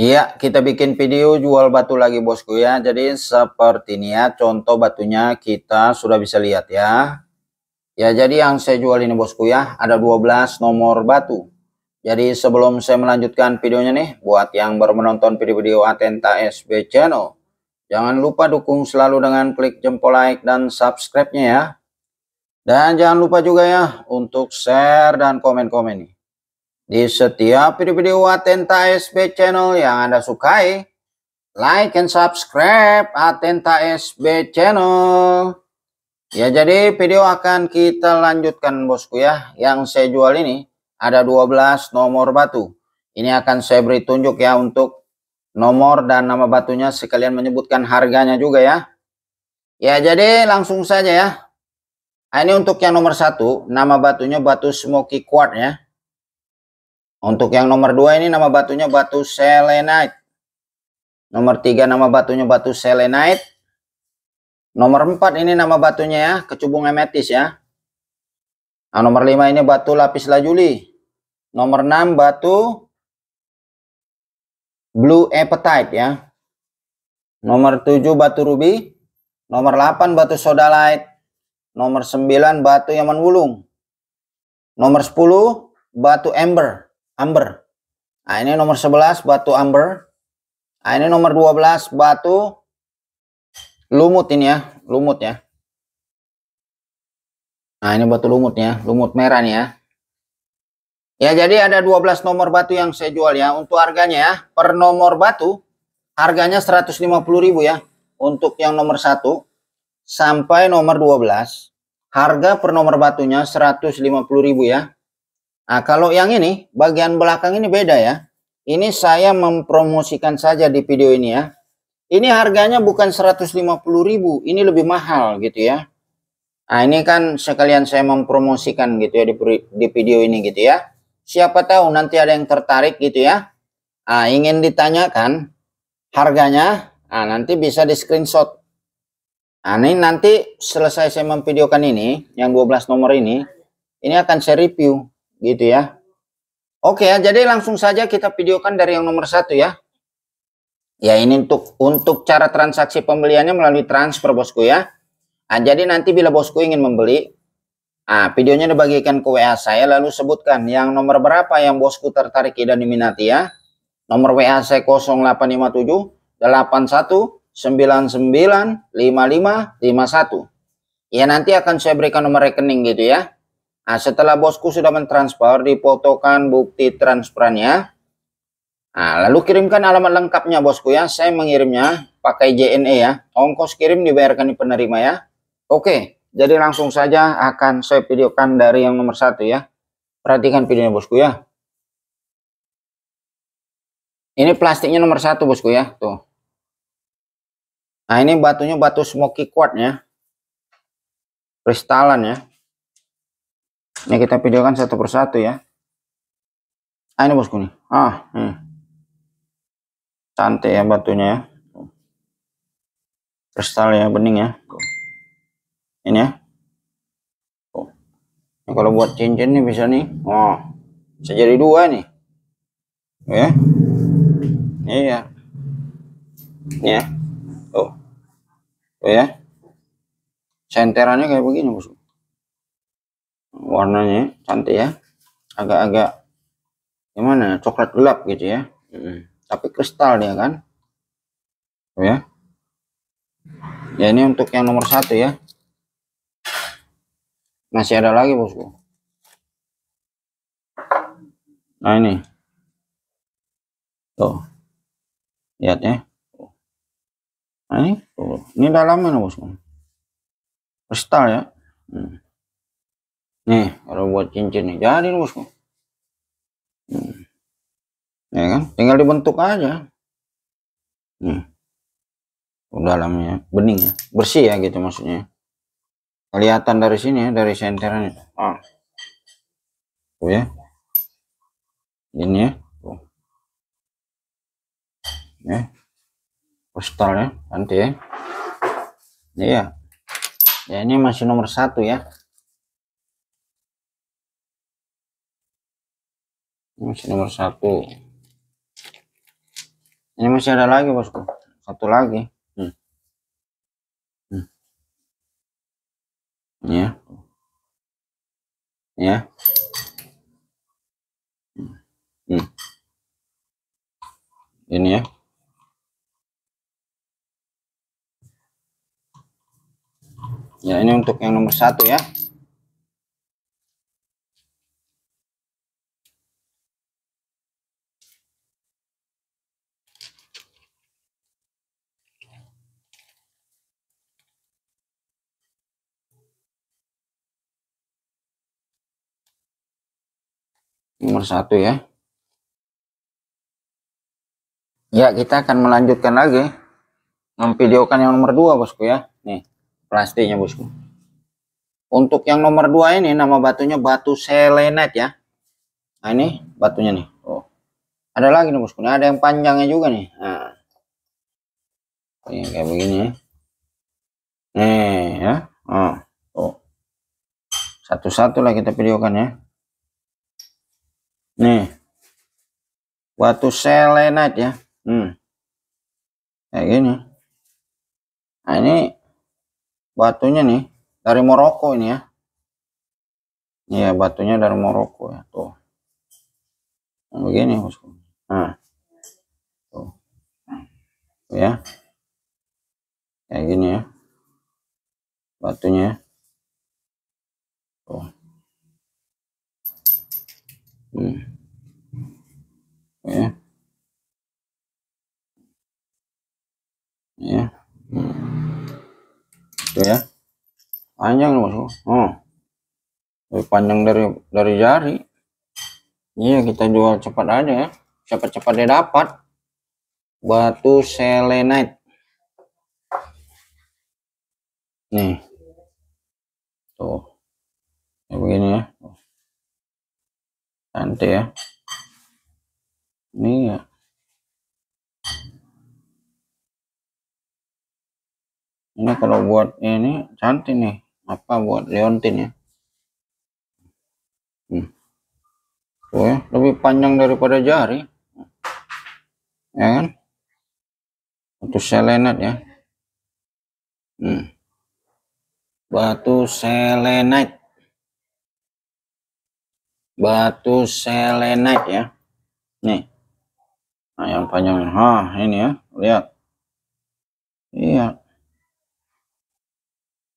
Iya, kita bikin video jual batu lagi bosku ya. Jadi seperti ini ya, contoh batunya kita sudah bisa lihat ya. Ya, jadi yang saya jual ini bosku ya, ada 12 nomor batu. Jadi sebelum saya melanjutkan videonya nih, buat yang baru menonton video-video Atenta SB Channel, jangan lupa dukung selalu dengan klik jempol like dan subscribe-nya ya. Dan jangan lupa juga ya untuk share dan komen-komen nih di setiap video-video Atenta SB channel yang Anda sukai. Like and subscribe Atenta SB channel. Ya jadi video akan kita lanjutkan bosku ya. Yang saya jual ini ada 12 nomor batu. Ini akan saya beri tunjuk ya untuk nomor dan nama batunya sekalian menyebutkan harganya juga ya. Ya jadi langsung saja ya. Ini untuk yang nomor satu, nama batunya batu smoky quartz ya untuk yang nomor dua ini nama batunya batu selenite. Nomor tiga nama batunya batu selenite. Nomor empat ini nama batunya ya, kecubung emetis ya. Nah, nomor lima ini batu lapis lajuli. Nomor enam batu blue apatite ya. Nomor tujuh batu ruby. Nomor delapan batu sodalite. Nomor sembilan batu yang wulung. Nomor sepuluh batu ember amber. Nah, ini nomor 11 batu amber. Nah, ini nomor 12 batu lumut ini ya, lumut ya. Nah, ini batu lumut ya, lumut merah nih ya. Ya, jadi ada 12 nomor batu yang saya jual ya. Untuk harganya ya, per nomor batu harganya 150.000 ya. Untuk yang nomor 1 sampai nomor 12, harga per nomor batunya 150.000 ya. Nah, kalau yang ini, bagian belakang ini beda ya. Ini saya mempromosikan saja di video ini ya. Ini harganya bukan 150.000, ini lebih mahal gitu ya. Nah, ini kan sekalian saya mempromosikan gitu ya di, di video ini gitu ya. Siapa tahu nanti ada yang tertarik gitu ya. Nah, ingin ditanyakan harganya, nah, nanti bisa di screenshot. Nah, ini nanti selesai saya memvideokan ini, yang 12 nomor ini, ini akan saya review gitu ya. Oke ya, jadi langsung saja kita videokan dari yang nomor satu ya. Ya ini untuk untuk cara transaksi pembeliannya melalui transfer bosku ya. Nah, jadi nanti bila bosku ingin membeli, ah videonya dibagikan ke WA saya lalu sebutkan yang nomor berapa yang bosku tertarik dan diminati ya. Nomor WA saya 0857 81 99 55 51. Ya nanti akan saya berikan nomor rekening gitu ya. Nah, setelah bosku sudah mentransfer, dipotokan bukti transferannya. Nah, lalu kirimkan alamat lengkapnya bosku ya. Saya mengirimnya pakai JNE ya. Ongkos kirim dibayarkan di penerima ya. Oke, jadi langsung saja akan saya videokan dari yang nomor satu ya. Perhatikan videonya bosku ya. Ini plastiknya nomor satu bosku ya, tuh. Nah ini batunya batu smoky quartz ya, kristalan ya. Ini kita videokan satu persatu ya. Ah, ini bosku nih. Ah, ini. Hmm. Cantik ya batunya ya. Kristal ya, bening ya. Ini ya. Nah, kalau buat cincin nih bisa nih. Oh, bisa jadi dua nih. Ya. Ini ya. Ini ya. Oh, oh ya. Senterannya kayak begini, bosku warnanya cantik ya agak-agak gimana coklat gelap gitu ya hmm. tapi kristal dia kan oh, ya ya ini untuk yang nomor satu ya masih ada lagi bosku nah ini tuh lihat ya nah ini tuh. ini dalamnya bosku kristal ya hmm nih kalau buat cincin nih jadi bosku hmm. ya kan tinggal dibentuk aja hmm. dalamnya bening ya bersih ya gitu maksudnya kelihatan dari sini ya dari senteran ah. tuh ya ini ya tuh ya postal ya nanti ya iya ya ini masih nomor satu ya masih nomor satu ini masih ada lagi bosku satu lagi hmm. Hmm. ya ya hmm. ini ya ya ini untuk yang nomor satu ya nomor satu ya ya kita akan melanjutkan lagi memvideokan yang nomor dua bosku ya nih plastiknya bosku untuk yang nomor dua ini nama batunya batu selenite ya nah ini batunya nih oh ada lagi nih bosku nah, ada yang panjangnya juga nih nah ini oh, kayak begini ya nih ya oh, oh. satu-satu lah kita videokan ya nih batu selenat ya hmm. kayak gini nah ini batunya nih dari moroko ini ya iya batunya dari moroko ya tuh nah, begini bosku nah tuh tuh ya kayak gini ya batunya tuh hmm. Ya. ya ya itu ya panjang loh masuk oh lebih panjang dari dari jari iya kita jual cepat aja ya cepat-cepat dia dapat batu selenite nih tuh ya begini ya nanti ya ini ya. Ini kalau buat ini cantik nih. Apa buat Leontin ya? Hmm. oh ya, lebih panjang daripada jari. Ya kan? Batu selenat ya. Hmm. Batu selenat Batu selenat ya. Nih nah, yang panjang ha ini ya lihat iya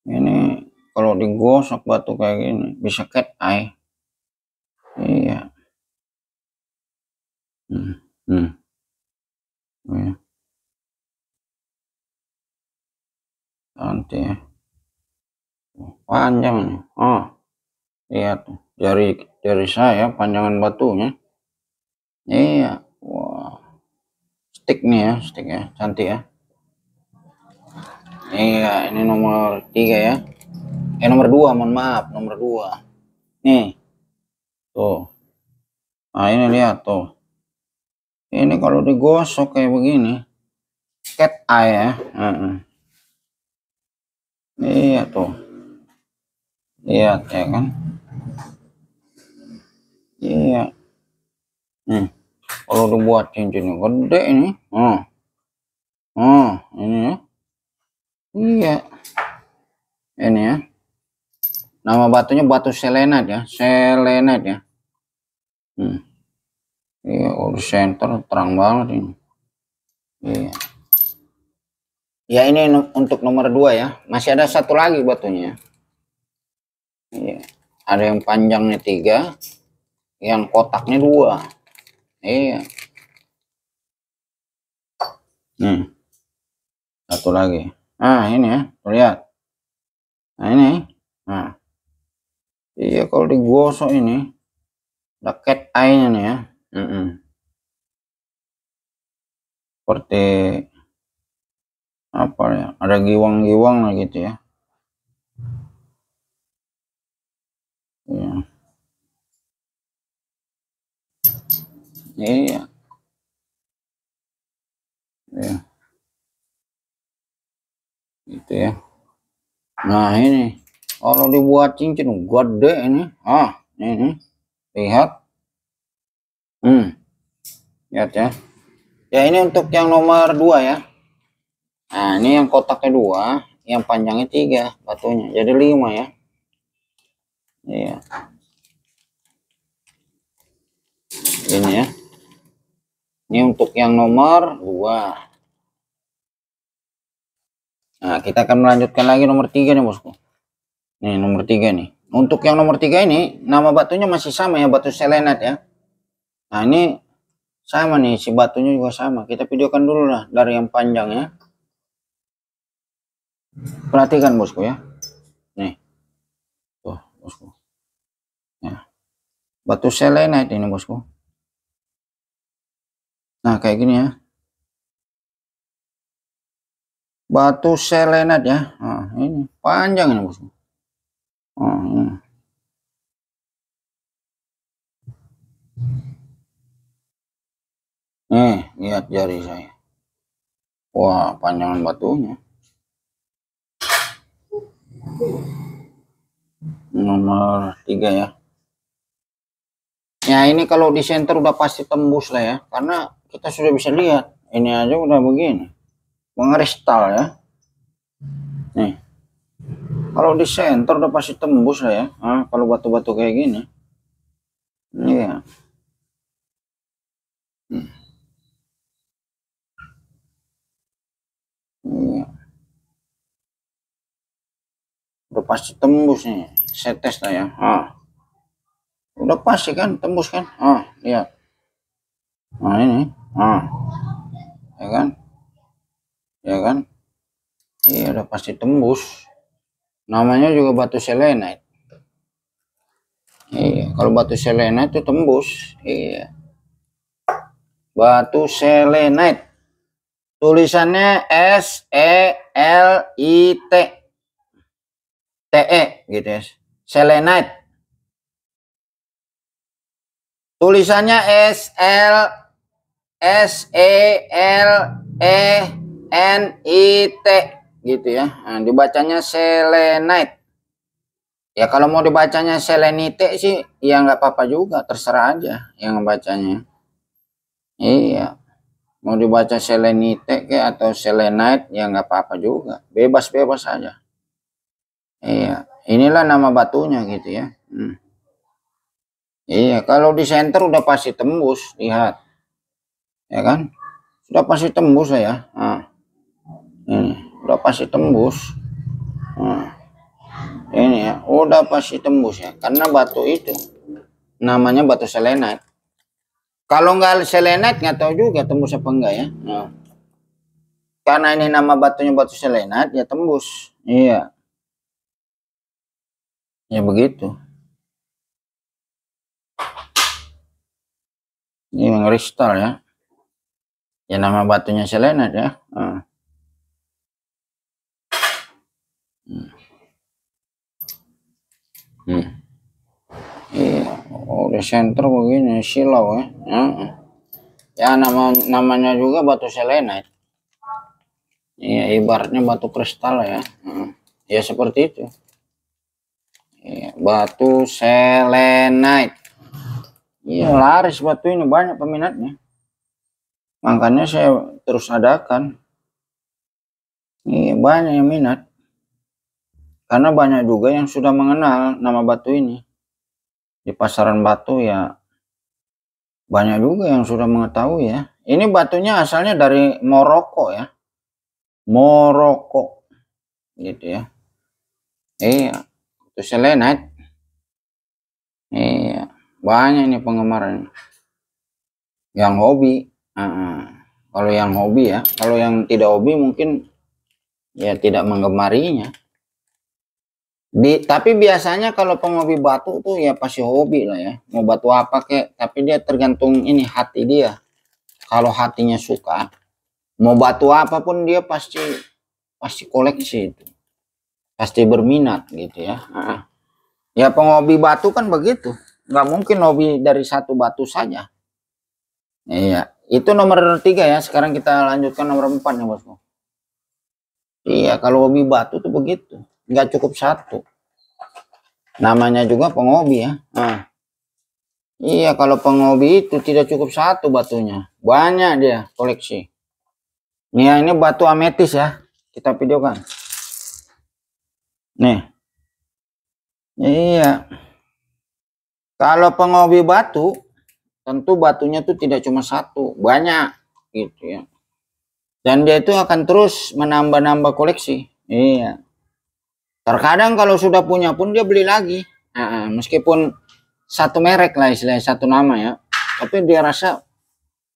ini kalau digosok batu kayak gini bisa cat eye iya hmm. Hmm. Oh, ya. nanti ya oh, panjang nih oh lihat dari dari saya panjangan batunya iya stick nih ya stick ya cantik ya iya ini nomor tiga ya eh nomor dua mohon maaf nomor dua nih tuh nah ini lihat tuh ini kalau digosok kayak begini cat eye ya uh -uh. iya tuh lihat ya kan iya hmm kalau udah buat cincin yang gede ini oh oh ini ya iya ini ya nama batunya batu selenat ya selenat ya hmm. iya old center terang banget ini iya ya ini untuk nomor dua ya masih ada satu lagi batunya ya. iya ada yang panjangnya tiga yang kotaknya dua iya hmm satu lagi ah ini ya lihat nah ini nah iya kalau digosok ini deket airnya nih ya mm -mm. seperti apa ya ada giwang-giwang lah gitu ya yeah. Iya. Ya. Gitu ya. Nah ini kalau dibuat cincin gede ini, ah ini lihat, hmm, lihat ya. Ya ini untuk yang nomor dua ya. Nah ini yang kotaknya dua, yang panjangnya tiga batunya, jadi lima ya. Iya. Ini ya. Ini untuk yang nomor 2. Nah, kita akan melanjutkan lagi nomor 3 nih, Bosku. Ini nomor 3 nih. Untuk yang nomor 3 ini, nama batunya masih sama ya, batu selenat ya. Nah, ini sama nih, si batunya juga sama. Kita videokan dulu lah dari yang panjang ya. Perhatikan, Bosku ya. Nih. Tuh, Bosku. Ya. Batu selenat ini, Bosku. Nah, kayak gini ya. Batu selenat ya. Nah, ini panjang ini, Bos. Nah, ini. Nih, lihat jari saya. Wah, panjangan batunya. Nomor tiga ya. Ya, ini kalau di center udah pasti tembus lah ya. Karena kita sudah bisa lihat ini aja udah begini mengeristal ya nih kalau di center udah pasti tembus lah ya nah, kalau batu-batu kayak gini ini, ya hmm. iya. udah pasti tembus nih saya tes lah ya ah. udah pasti kan tembus kan ah lihat nah ini nah ya kan ya kan iya udah pasti tembus namanya juga batu selenite iya kalau batu selenite itu tembus iya batu selenite tulisannya S E L I T T E gitu ya selenite tulisannya S L S E L E N I T gitu ya. Nah, dibacanya selenite. Ya kalau mau dibacanya selenite sih ya nggak apa-apa juga, terserah aja yang bacanya. Iya. Mau dibaca selenite ke atau selenite ya nggak apa-apa juga, bebas-bebas aja. Iya, inilah nama batunya gitu ya. Hmm. Iya, kalau di center udah pasti tembus, lihat ya kan sudah pasti tembus ya nah, ini udah pasti tembus nah, ini ya udah pasti tembus ya karena batu itu namanya batu selenat kalau nggak selenat nggak tahu juga tembus apa enggak ya nah, karena ini nama batunya batu selenat ya tembus iya ya begitu ini kristal ya ya nama batunya selena ya uh. hmm. Hmm. Iya, udah oh, center begini silau ya. Ya, Ya nama namanya juga batu selenite. Ya. Iya, ibaratnya batu kristal ya. Hmm. Ya seperti itu. Ya, batu selena. Iya, laris batu ini banyak peminatnya makanya saya terus adakan ini iya, banyak yang minat karena banyak juga yang sudah mengenal nama batu ini di pasaran batu ya banyak juga yang sudah mengetahui ya ini batunya asalnya dari Moroko ya Moroko gitu ya iya itu selenite iya banyak nih penggemarnya yang hobi Uh, kalau yang hobi ya, kalau yang tidak hobi mungkin ya tidak menggemarinya. Di, tapi biasanya kalau penghobi batu tuh ya pasti hobi lah ya. Mau batu apa kek, tapi dia tergantung ini hati dia. Kalau hatinya suka, mau batu apapun dia pasti pasti koleksi itu. Pasti berminat gitu ya. ya penghobi batu kan begitu. Nggak mungkin hobi dari satu batu saja. Iya. Itu nomor tiga ya. Sekarang kita lanjutkan nomor empat ya bosku. Iya, kalau hobi batu tuh begitu. Nggak cukup satu. Namanya juga penghobi ya. Nah. Iya, kalau penghobi itu tidak cukup satu batunya. Banyak dia koleksi. Nih, ini batu ametis ya. Kita videokan. Nih. Iya. Kalau penghobi batu, tentu batunya itu tidak cuma satu, banyak gitu ya. Dan dia itu akan terus menambah-nambah koleksi. Iya. Terkadang kalau sudah punya pun dia beli lagi. Nah, meskipun satu merek lah istilahnya, satu nama ya. Tapi dia rasa,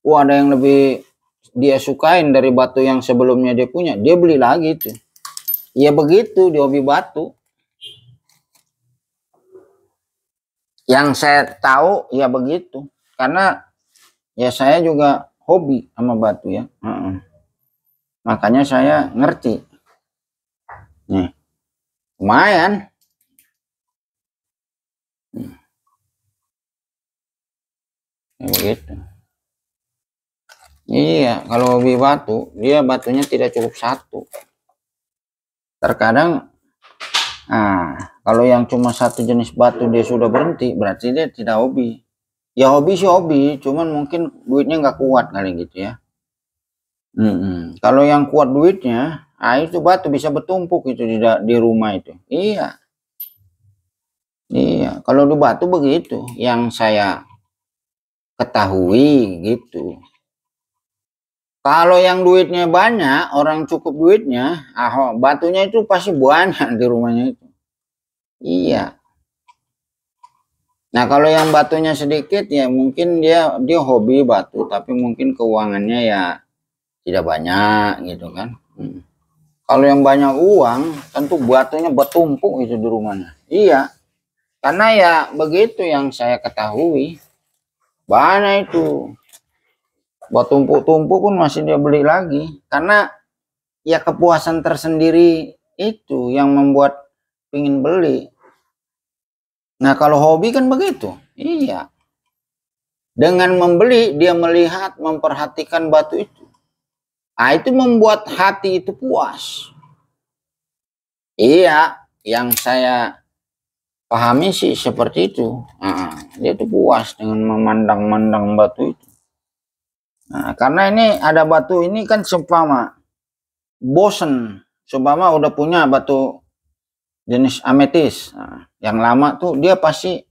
wah ada yang lebih dia sukain dari batu yang sebelumnya dia punya. Dia beli lagi itu. Ya begitu, dihobi hobi batu. Yang saya tahu ya begitu karena ya saya juga hobi sama batu ya uh -uh. makanya saya ngerti nih lumayan begitu ya iya kalau hobi batu dia batunya tidak cukup satu terkadang ah kalau yang cuma satu jenis batu dia sudah berhenti berarti dia tidak hobi ya hobi sih hobi cuman mungkin duitnya nggak kuat kali gitu ya mm -mm. kalau yang kuat duitnya ah itu batu bisa bertumpuk itu di, di rumah itu iya iya kalau di batu begitu yang saya ketahui gitu kalau yang duitnya banyak orang cukup duitnya ah batunya itu pasti banyak di rumahnya itu iya Nah, kalau yang batunya sedikit ya mungkin dia dia hobi batu tapi mungkin keuangannya ya tidak banyak gitu kan. Hmm. Kalau yang banyak uang tentu batunya bertumpuk itu di rumahnya. Iya. Karena ya begitu yang saya ketahui. Banyak itu. Bertumpuk-tumpuk pun masih dia beli lagi karena ya kepuasan tersendiri itu yang membuat ingin beli Nah, kalau hobi kan begitu. Iya. Dengan membeli, dia melihat, memperhatikan batu itu. Nah, itu membuat hati itu puas. Iya, yang saya pahami sih seperti itu. Nah, dia itu puas dengan memandang-mandang batu itu. Nah, karena ini ada batu ini kan seumpama bosen, seumpama udah punya batu jenis ametis. Nah, yang lama tuh dia pasti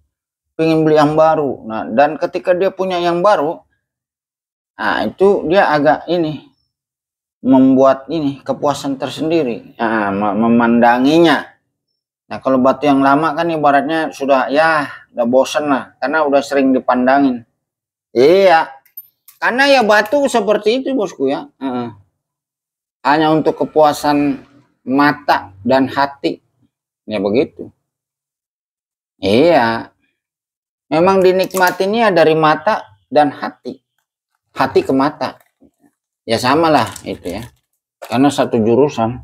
pengen beli yang baru. Nah, dan ketika dia punya yang baru, nah itu dia agak ini membuat ini kepuasan tersendiri, nah, memandanginya. Nah, kalau batu yang lama kan ibaratnya sudah ya udah bosen lah karena udah sering dipandangin. Iya. Karena ya batu seperti itu bosku ya. Uh -uh. Hanya untuk kepuasan mata dan hati ya begitu iya memang dinikmatinya dari mata dan hati hati ke mata ya samalah itu ya karena satu jurusan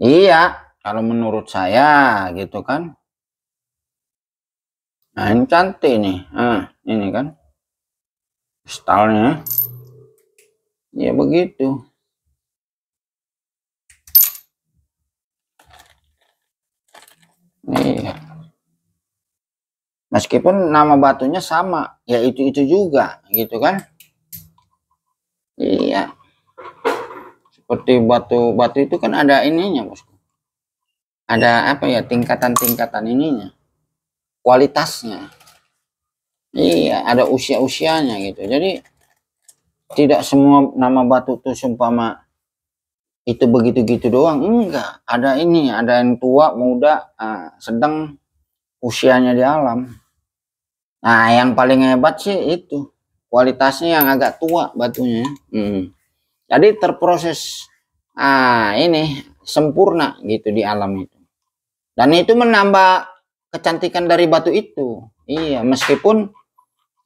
iya kalau menurut saya gitu kan nah ini cantik nih ah ini kan stylenya ya begitu Nih. Iya. Meskipun nama batunya sama, ya itu-itu juga, gitu kan? Iya. Seperti batu-batu itu kan ada ininya, Bosku. Ada apa ya tingkatan-tingkatan ininya. Kualitasnya. Iya, ada usia-usianya gitu. Jadi tidak semua nama batu itu mak itu begitu gitu doang enggak ada ini ada yang tua muda uh, sedang usianya di alam nah yang paling hebat sih itu kualitasnya yang agak tua batunya hmm. jadi terproses ah ini sempurna gitu di alam itu dan itu menambah kecantikan dari batu itu iya meskipun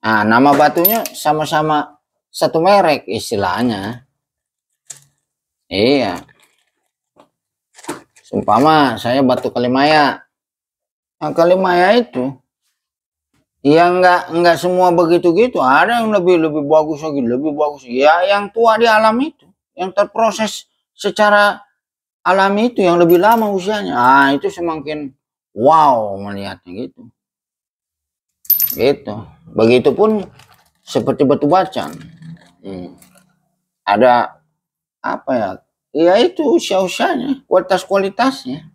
ah nama batunya sama-sama satu merek istilahnya Iya. Sumpama saya batu kalimaya. Nah, kalimaya itu ya enggak enggak semua begitu gitu. Ada yang lebih lebih bagus lagi, lebih bagus. Ya yang tua di alam itu, yang terproses secara alam itu yang lebih lama usianya. Ah, itu semakin wow melihatnya gitu. Gitu. Begitupun seperti batu bacan. Hmm. Ada apa ya ya itu usia-usianya kualitas kualitasnya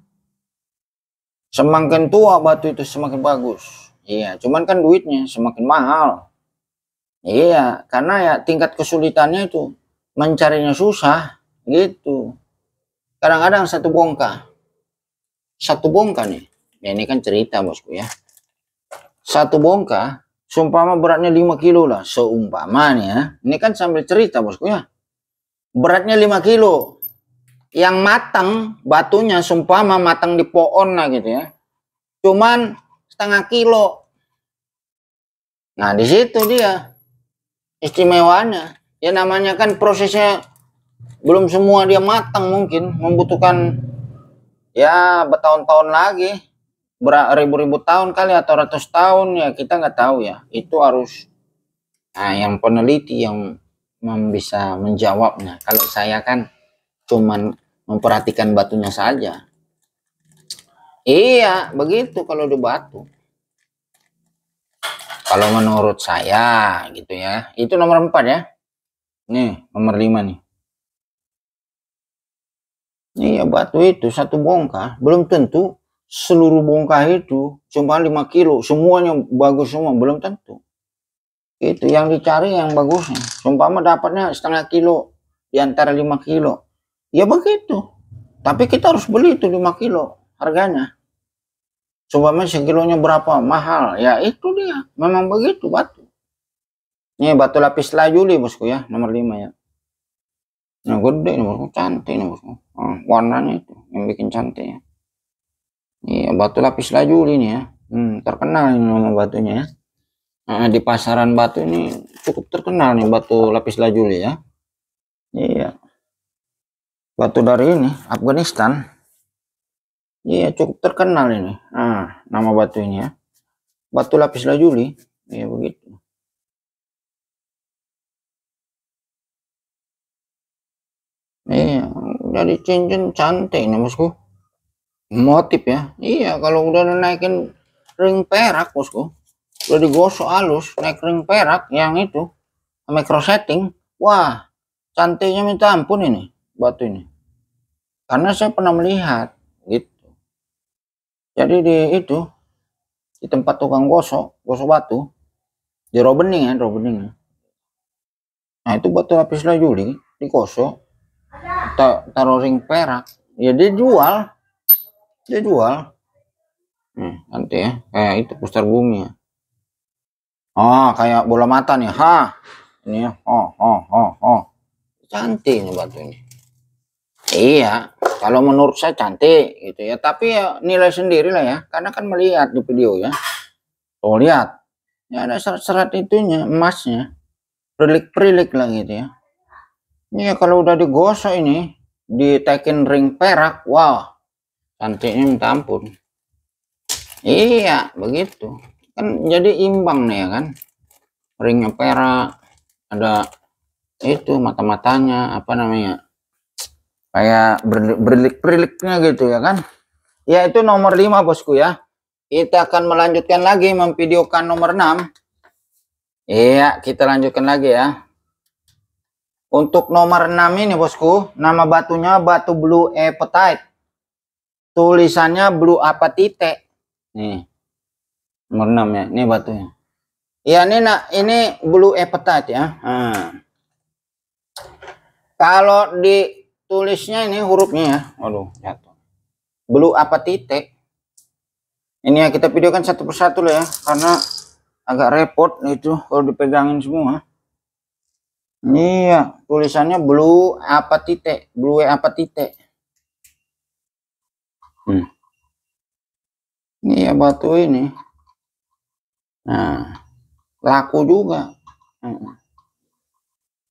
semakin tua batu itu semakin bagus iya cuman kan duitnya semakin mahal iya karena ya tingkat kesulitannya itu mencarinya susah gitu kadang-kadang satu bongka satu bongka nih ya ini kan cerita bosku ya satu bongka seumpama beratnya 5 kilo lah seumpamanya ini kan sambil cerita bosku ya beratnya 5 kilo. Yang matang batunya sumpama matang di pohon lah gitu ya. Cuman setengah kilo. Nah di situ dia istimewanya. Ya namanya kan prosesnya belum semua dia matang mungkin membutuhkan ya bertahun-tahun lagi beribu-ribu tahun kali atau ratus tahun ya kita nggak tahu ya itu harus nah yang peneliti yang bisa menjawabnya. Kalau saya kan cuman memperhatikan batunya saja. Iya, begitu kalau di batu. Kalau menurut saya gitu ya. Itu nomor 4 ya. Nih, nomor 5 nih. Iya, batu itu satu bongkah. Belum tentu seluruh bongkah itu cuma 5 kilo. Semuanya bagus semua. Belum tentu itu yang dicari yang bagus. bagusnya mah dapatnya setengah kilo di antara lima kilo ya begitu tapi kita harus beli itu lima kilo harganya sumpah mah sekilonya berapa mahal ya itu dia memang begitu batu ini batu lapis lajuli bosku ya nomor lima ya nah gede ini bosku cantik ini bosku nah, warnanya itu yang bikin cantik ya Ini iya, batu lapis lajuli ini ya hmm, terkenal ini nama batunya ya Nah, di pasaran batu ini cukup terkenal nih batu lapis lazuli ya. Iya. Batu dari ini Afghanistan. Iya, cukup terkenal ini. Nah, nama batu ini ya. Batu lapis lazuli. Iya begitu. Iya, dari cincin cantik nih bosku. Motif ya. Iya, kalau udah naikin ring perak bosku udah digosok halus naik ring perak yang itu sama cross-setting wah cantiknya minta ampun ini batu ini karena saya pernah melihat gitu jadi di itu di tempat tukang gosok gosok batu di robening ya robening nah itu batu lapis lazuli digosok ta taruh ring perak ya dia jual dia jual hmm, nanti ya kayak nah, itu pusar bumi ya Ah, kayak bola mata nih. Ha. Ini ya. Oh, oh, oh, oh. Cantik nih batu ini. Iya, kalau menurut saya cantik gitu ya. Tapi ya nilai sendiri lah ya. Karena kan melihat di video ya. Tuh lihat. Ya ada serat-serat itunya, emasnya. prilik-prilik lah gitu ya. Ini ya, kalau udah digosok ini, ditekin ring perak, wow, cantiknya minta ampun. Iya, begitu kan jadi imbang nih ya kan ringnya perak ada itu mata-matanya apa namanya kayak berlik berliknya gitu ya kan ya itu nomor 5 bosku ya kita akan melanjutkan lagi memvideokan nomor 6 iya kita lanjutkan lagi ya untuk nomor 6 ini bosku nama batunya batu blue appetite tulisannya blue apatite nih Nomor 6 ya. Ini batunya. Ya iya, ini nak ini blue appetite eh, ya. hmm. Kalau ditulisnya ini hurufnya ya. Waduh, jatuh. Blue titik Ini ya kita videokan satu persatu lah ya karena agak repot itu kalau dipegangin semua. ini ya tulisannya blue apa titik, blue eh, apa titik. Hmm. Ini ya batu ini. Nah, laku juga.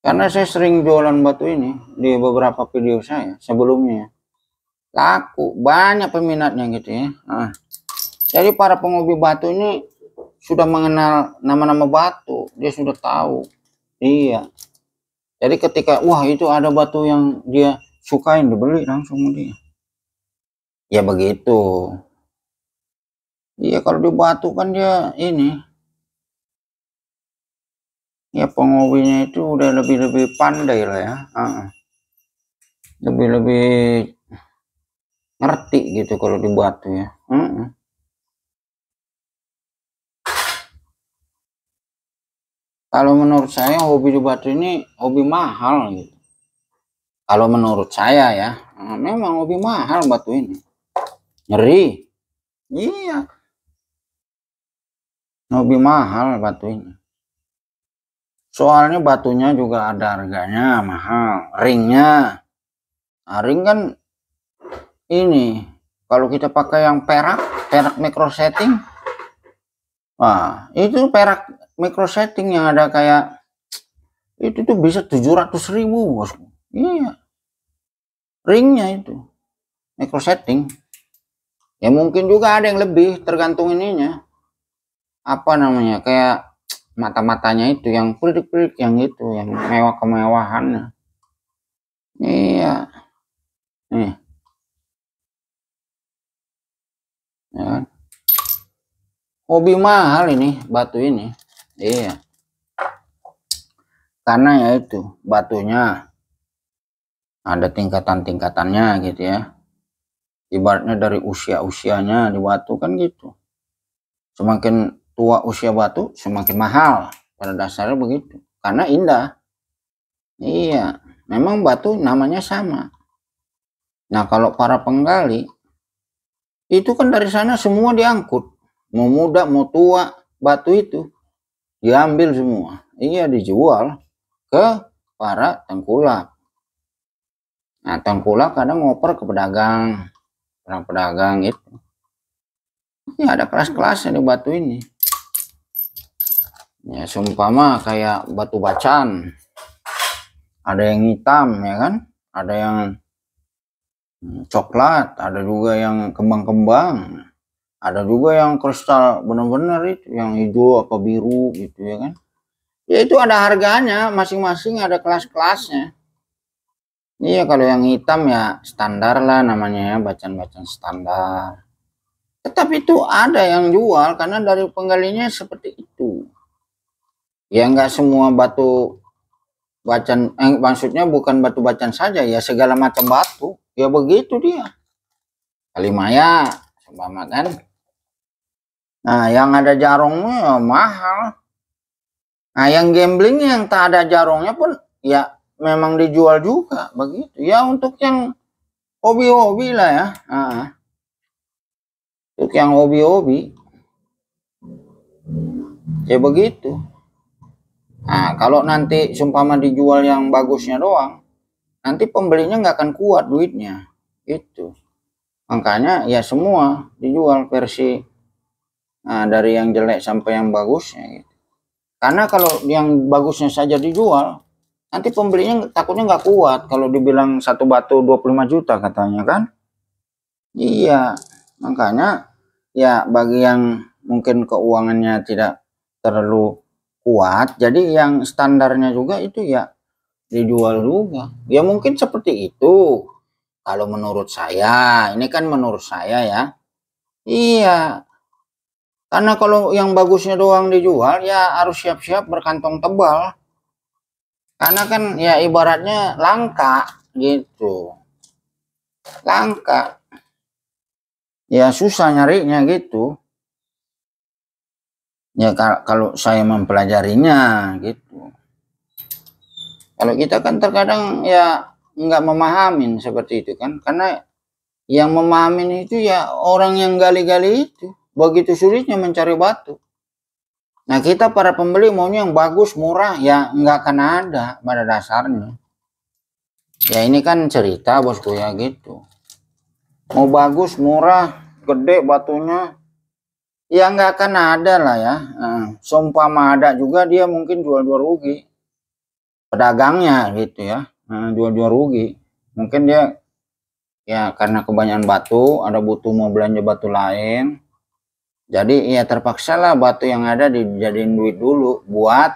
Karena saya sering jualan batu ini di beberapa video saya sebelumnya. Laku, banyak peminatnya gitu ya. Nah, jadi para penghobi batu ini sudah mengenal nama-nama batu, dia sudah tahu. Iya. Jadi ketika wah itu ada batu yang dia sukain dibeli langsung dia. Ya begitu. Iya kalau di batu kan dia ini. Ya pengobinya itu udah lebih-lebih pandai lah ya. Lebih-lebih ngerti gitu kalau di batu ya. Kalau menurut saya hobi di batu ini hobi mahal gitu. Kalau menurut saya ya, memang hobi mahal batu ini. Ngeri. Iya, lebih mahal batu ini soalnya batunya juga ada harganya mahal ringnya nah, ring kan ini kalau kita pakai yang perak perak micro setting wah itu perak micro setting yang ada kayak itu tuh bisa 700 ribu bosku iya ringnya itu micro setting ya mungkin juga ada yang lebih tergantung ininya apa namanya kayak mata-matanya itu yang pelik-pelik yang itu yang mewah kemewahan ya iya nih ya kan? hobi mahal ini batu ini iya karena ya itu batunya ada tingkatan-tingkatannya gitu ya ibaratnya dari usia-usianya di batu kan gitu semakin tua usia batu semakin mahal pada dasarnya begitu karena indah iya memang batu namanya sama nah kalau para penggali itu kan dari sana semua diangkut mau muda mau tua batu itu diambil semua iya dijual ke para tengkulak nah tengkulak kadang ngoper ke pedagang orang pedagang itu ini iya, ada kelas-kelasnya di batu ini ya seumpama kayak batu bacan ada yang hitam ya kan ada yang hmm, coklat ada juga yang kembang-kembang ada juga yang kristal benar-benar itu yang hijau apa biru gitu ya kan ya itu ada harganya masing-masing ada kelas-kelasnya Iya kalau yang hitam ya standar lah namanya ya bacan-bacan standar. tetapi itu ada yang jual karena dari penggalinya seperti itu ya enggak semua batu bacan eh, maksudnya bukan batu bacan saja ya segala macam batu ya begitu dia kalimaya sama kan nah yang ada jarongnya ya mahal nah yang gambling yang tak ada jarongnya pun ya memang dijual juga begitu ya untuk yang hobi-hobi lah ya nah, untuk yang hobi-hobi ya begitu kalau nanti seumpama dijual yang bagusnya doang, nanti pembelinya nggak akan kuat duitnya. Itu. Makanya ya semua dijual versi nah, dari yang jelek sampai yang bagusnya. Gitu. Karena kalau yang bagusnya saja dijual, nanti pembelinya takutnya nggak kuat. Kalau dibilang satu batu 25 juta katanya kan. Iya, makanya ya bagi yang mungkin keuangannya tidak terlalu kuat jadi yang standarnya juga itu ya dijual juga ya mungkin seperti itu kalau menurut saya ini kan menurut saya ya iya karena kalau yang bagusnya doang dijual ya harus siap-siap berkantong tebal karena kan ya ibaratnya langka gitu langka ya susah nyarinya gitu ya kalau saya mempelajarinya gitu kalau kita kan terkadang ya nggak memahamin seperti itu kan karena yang memahamin itu ya orang yang gali-gali itu begitu sulitnya mencari batu nah kita para pembeli maunya yang bagus murah ya nggak akan ada pada dasarnya ya ini kan cerita bosku ya gitu mau bagus murah gede batunya ya nggak akan ada lah ya. Nah, seumpama ada juga dia mungkin jual-jual rugi. Pedagangnya gitu ya, jual-jual nah, rugi. Mungkin dia ya karena kebanyakan batu, ada butuh mau belanja batu lain. Jadi ya terpaksa lah batu yang ada dijadiin duit dulu buat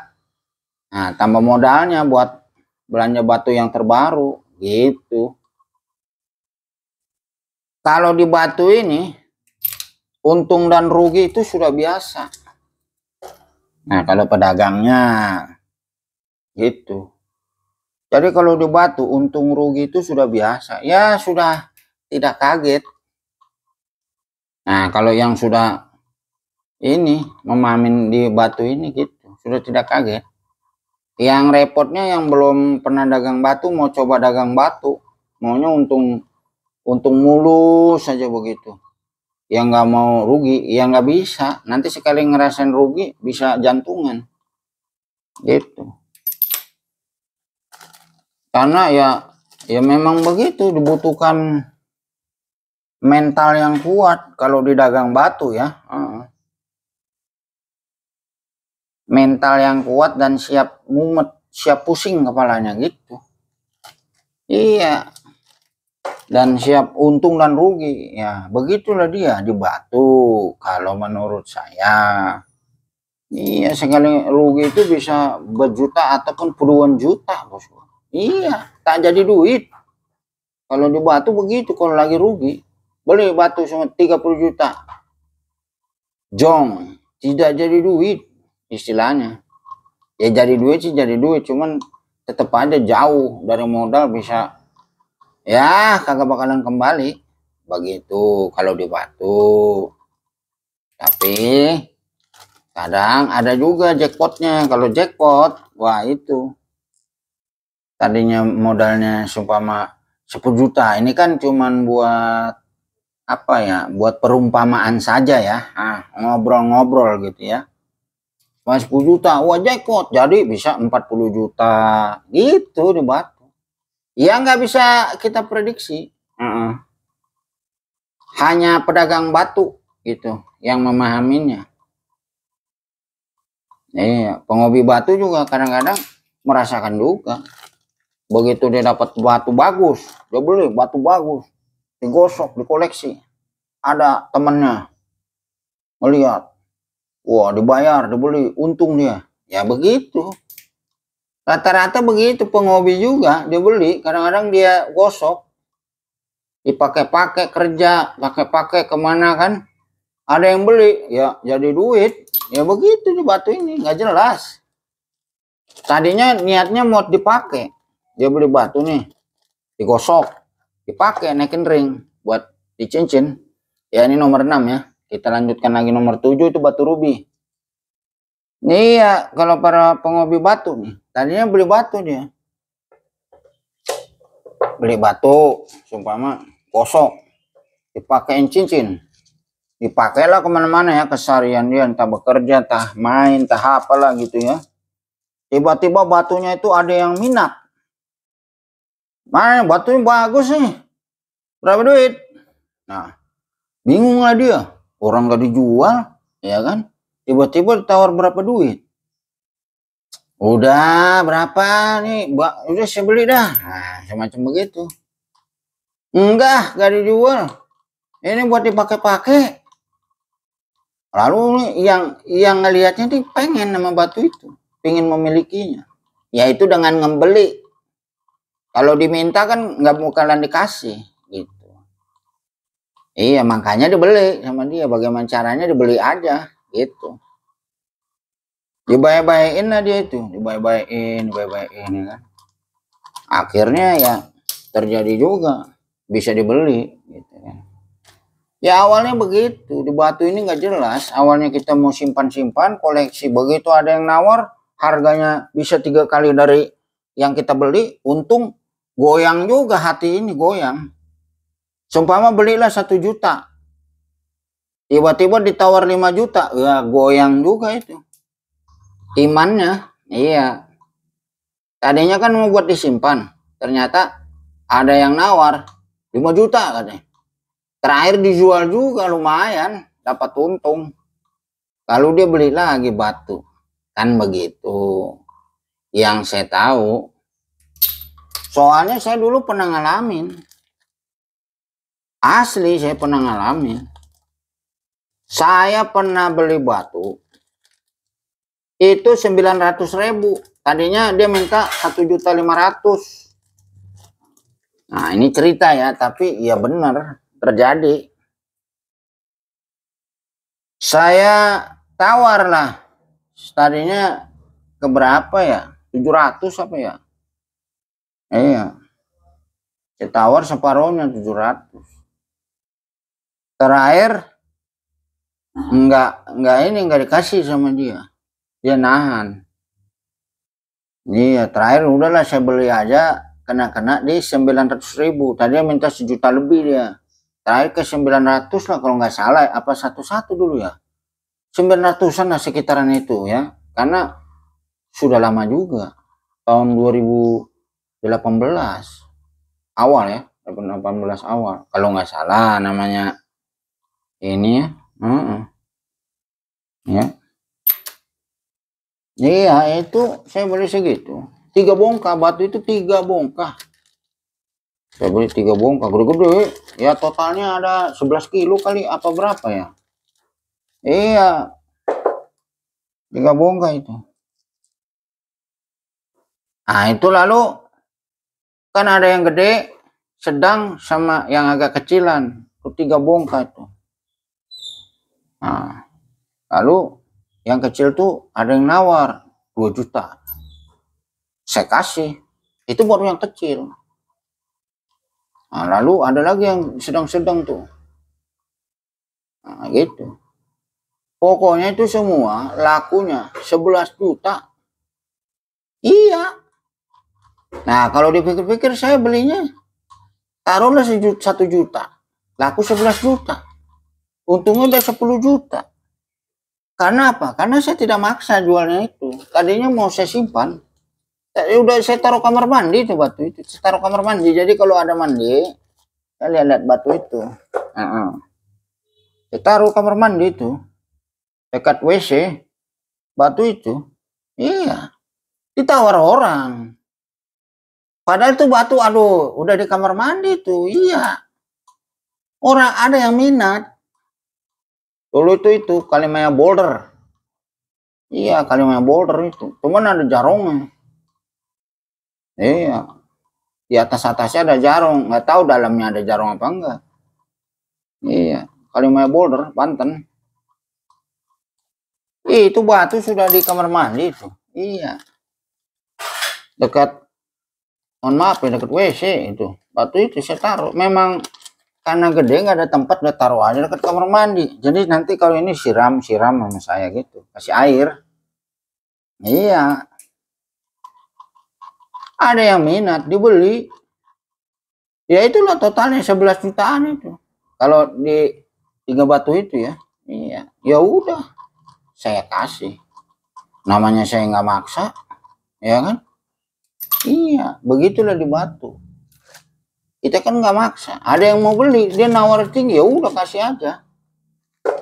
nah, tambah modalnya buat belanja batu yang terbaru gitu. Kalau di batu ini untung dan rugi itu sudah biasa nah kalau pedagangnya gitu jadi kalau di batu untung rugi itu sudah biasa ya sudah tidak kaget nah kalau yang sudah ini memamin di batu ini gitu sudah tidak kaget yang repotnya yang belum pernah dagang batu mau coba dagang batu maunya untung untung mulus saja begitu yang nggak mau rugi ya nggak bisa nanti sekali ngerasain rugi bisa jantungan gitu karena ya ya memang begitu dibutuhkan mental yang kuat kalau di dagang batu ya mental yang kuat dan siap mumet siap pusing kepalanya gitu iya dan siap untung dan rugi ya begitulah dia di batu kalau menurut saya iya sekali rugi itu bisa berjuta ataupun puluhan juta bosku iya tak jadi duit kalau di batu begitu kalau lagi rugi beli batu cuma 30 juta jong tidak jadi duit istilahnya ya jadi duit sih jadi duit cuman tetap aja jauh dari modal bisa ya kagak bakalan kembali begitu kalau di batu tapi kadang ada juga jackpotnya kalau jackpot wah itu tadinya modalnya seumpama 10 juta ini kan cuman buat apa ya buat perumpamaan saja ya ah, ngobrol-ngobrol nah, gitu ya cuma 10 juta wah jackpot jadi bisa 40 juta gitu di batu Ya nggak bisa kita prediksi. Uh -uh. Hanya pedagang batu gitu yang memahaminya. eh iya, penghobi batu juga kadang-kadang merasakan duka. Begitu dia dapat batu bagus, dia beli batu bagus, digosok, dikoleksi. Ada temennya melihat, wah dibayar, dibeli, untung dia. Ya begitu. Rata-rata begitu penghobi juga dia beli, kadang-kadang dia gosok, dipakai-pakai kerja, pakai-pakai kemana kan? Ada yang beli, ya jadi duit, ya begitu di batu ini nggak jelas. Tadinya niatnya mau dipakai, dia beli batu nih, digosok, dipakai naikin ring buat dicincin. Ya ini nomor 6 ya. Kita lanjutkan lagi nomor 7 itu batu rubi. Ini ya kalau para penghobi batu nih tadinya beli batu dia beli batu sumpah mah kosong dipakein cincin dipakailah kemana-mana ya kesarian dia entah bekerja entah main entah apalah gitu ya tiba-tiba batunya itu ada yang minat mana batunya bagus nih berapa duit nah bingung lah dia orang gak dijual ya kan tiba-tiba ditawar berapa duit Udah berapa nih? Ba udah saya beli dah. Nah, semacam begitu. Enggak, gak dijual. Ini buat dipakai-pakai. Lalu yang yang ngelihatnya nih pengen nama batu itu, pengen memilikinya. Yaitu dengan ngembeli. Kalau diminta kan nggak kalian dikasih gitu. Iya, makanya dibeli sama dia. Bagaimana caranya dibeli aja gitu. Dibayai bayain lah dia itu dibayai bayain, bayain, ya kan akhirnya ya terjadi juga bisa dibeli gitu kan ya awalnya begitu di batu ini nggak jelas awalnya kita mau simpan-simpan koleksi begitu ada yang nawar harganya bisa tiga kali dari yang kita beli untung goyang juga hati ini goyang mah belilah satu juta tiba-tiba ditawar 5 juta ya goyang juga itu imannya iya tadinya kan mau buat disimpan ternyata ada yang nawar 5 juta katanya terakhir dijual juga lumayan dapat untung Kalau dia beli lagi batu kan begitu yang saya tahu soalnya saya dulu pernah ngalamin asli saya pernah ngalamin saya pernah beli batu itu 900 ribu tadinya dia minta 1.500 nah ini cerita ya tapi ya benar terjadi saya tawar lah tadinya berapa ya 700 apa ya iya saya tawar separuhnya 700 terakhir enggak enggak ini enggak dikasih sama dia dia nahan iya terakhir udahlah saya beli aja kena-kena di 900 ribu tadi minta sejuta lebih dia terakhir ke 900 lah kalau nggak salah apa satu-satu dulu ya 900an lah sekitaran itu ya karena sudah lama juga tahun 2018 awal ya 2018 awal kalau nggak salah namanya ini ya uh -uh. ya Iya, itu saya beli segitu. Tiga bongkah, batu itu tiga bongkah. Saya beli tiga bongkah, gede-gede. Ya totalnya ada 11 kilo kali, apa berapa ya? Iya. Tiga bongkah itu. ah itu lalu kan ada yang gede, sedang sama yang agak kecilan. Itu tiga bongkah itu. Nah, lalu yang kecil tuh ada yang nawar 2 juta saya kasih itu baru yang kecil nah, lalu ada lagi yang sedang-sedang tuh nah, gitu pokoknya itu semua lakunya 11 juta iya nah kalau dipikir-pikir saya belinya taruhlah satu juta laku 11 juta untungnya udah 10 juta karena apa? Karena saya tidak maksa jualnya itu. Tadinya mau saya simpan. Ya udah saya taruh kamar mandi itu batu itu. Saya taruh kamar mandi. Jadi kalau ada mandi, saya lihat-lihat batu itu. Uh -uh. Saya taruh kamar mandi itu. Dekat WC. Batu itu. Iya. Ditawar orang. Padahal itu batu, aduh, udah di kamar mandi tuh. Iya. Orang ada yang minat Dulu itu itu kalimaya boulder, Iya, kalimaya boulder itu. Cuman ada jarongnya. Iya. Di atas atasnya ada jarong. nggak tahu dalamnya ada jarong apa enggak. Iya, kalimaya boulder, Banten. Ih, itu batu sudah di kamar mandi itu. Iya. Dekat mohon maaf ya dekat WC itu. Batu itu saya taruh memang karena gede nggak ada tempat udah taruh aja dekat kamar mandi jadi nanti kalau ini siram siram sama saya gitu kasih air iya ada yang minat dibeli ya itulah totalnya 11 jutaan itu kalau di tiga batu itu ya iya ya udah saya kasih namanya saya nggak maksa ya kan iya begitulah di batu kita kan nggak maksa ada yang mau beli dia nawar tinggi ya udah kasih aja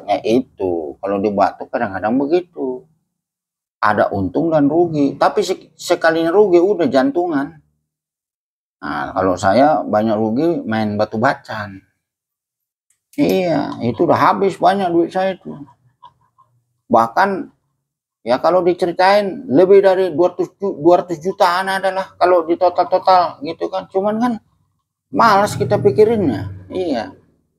ya itu kalau di Batu kadang-kadang begitu ada untung dan rugi tapi sekalinya rugi udah jantungan nah kalau saya banyak rugi main batu bacan iya itu udah habis banyak duit saya itu bahkan ya kalau diceritain lebih dari 200 200 jutaan adalah kalau di total total gitu kan cuman kan malas kita pikirinnya iya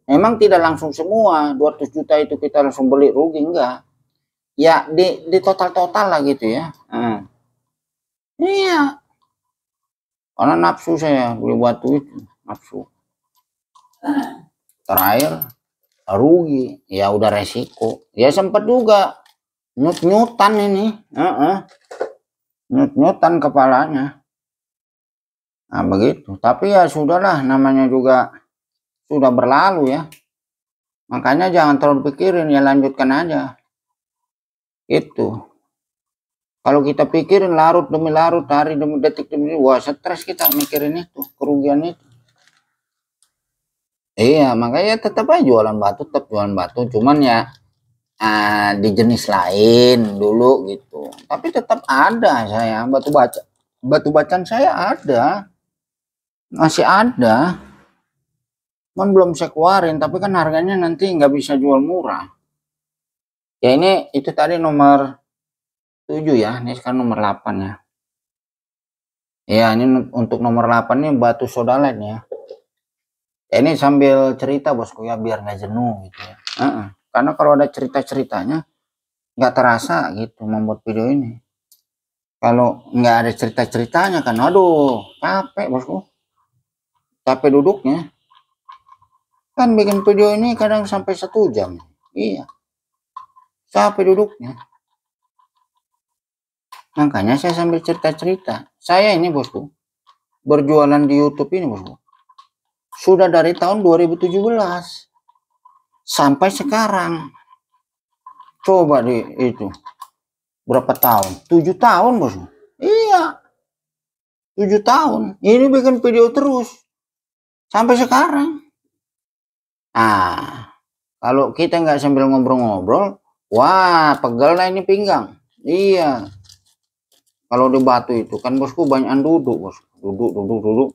memang tidak langsung semua 200 juta itu kita langsung beli rugi enggak ya di di total total lah gitu ya hmm. iya karena nafsu saya beli buat duit nafsu terakhir rugi ya udah resiko ya sempat juga nyut nyutan ini uh -uh. nyut nyutan kepalanya Nah, begitu. Tapi ya sudahlah, namanya juga sudah berlalu ya. Makanya jangan terlalu pikirin, ya lanjutkan aja. Itu. Kalau kita pikirin larut demi larut, hari demi detik demi detik, wah stres kita mikirin itu, kerugian itu. Iya, makanya tetap aja jualan batu, tetap jualan batu. Cuman ya uh, di jenis lain dulu gitu. Tapi tetap ada saya batu baca, batu bacan saya ada masih ada cuman belum saya keluarin tapi kan harganya nanti nggak bisa jual murah ya ini itu tadi nomor 7 ya ini sekarang nomor 8 ya ya ini untuk nomor 8 ini batu sodalen ya ya ini sambil cerita bosku ya biar nggak jenuh gitu ya uh -uh. karena kalau ada cerita-ceritanya nggak terasa gitu membuat video ini kalau nggak ada cerita-ceritanya kan aduh capek bosku capek duduknya kan bikin video ini kadang sampai satu jam iya capek duduknya makanya saya sambil cerita-cerita saya ini bosku berjualan di YouTube ini bosku sudah dari tahun 2017 sampai sekarang coba di itu berapa tahun tujuh tahun bosku iya tujuh tahun ini bikin video terus Sampai sekarang. Ah, kalau kita nggak sambil ngobrol-ngobrol, wah pegel lah ini pinggang. Iya. Kalau di batu itu kan bosku banyak duduk bos, duduk duduk duduk.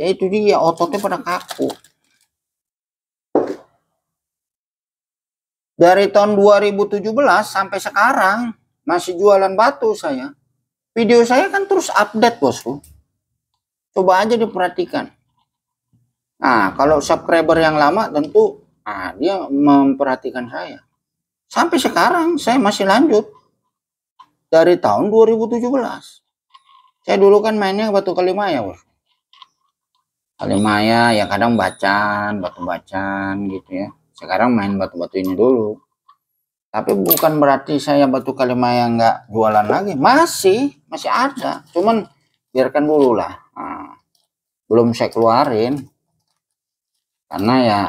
Ya itu dia ototnya pada kaku. Dari tahun 2017 sampai sekarang masih jualan batu saya. Video saya kan terus update bosku. Coba aja diperhatikan. Nah, kalau subscriber yang lama tentu nah, dia memperhatikan saya. Sampai sekarang saya masih lanjut dari tahun 2017. Saya dulu kan mainnya Batu Kalimaya, Bos. Kalimaya ya kadang bacaan, batu bacaan gitu ya. Sekarang main batu-batu ini dulu. Tapi bukan berarti saya batu Kalimaya nggak jualan lagi. Masih, masih ada. Cuman biarkan dulu lah. Nah, belum saya keluarin karena ya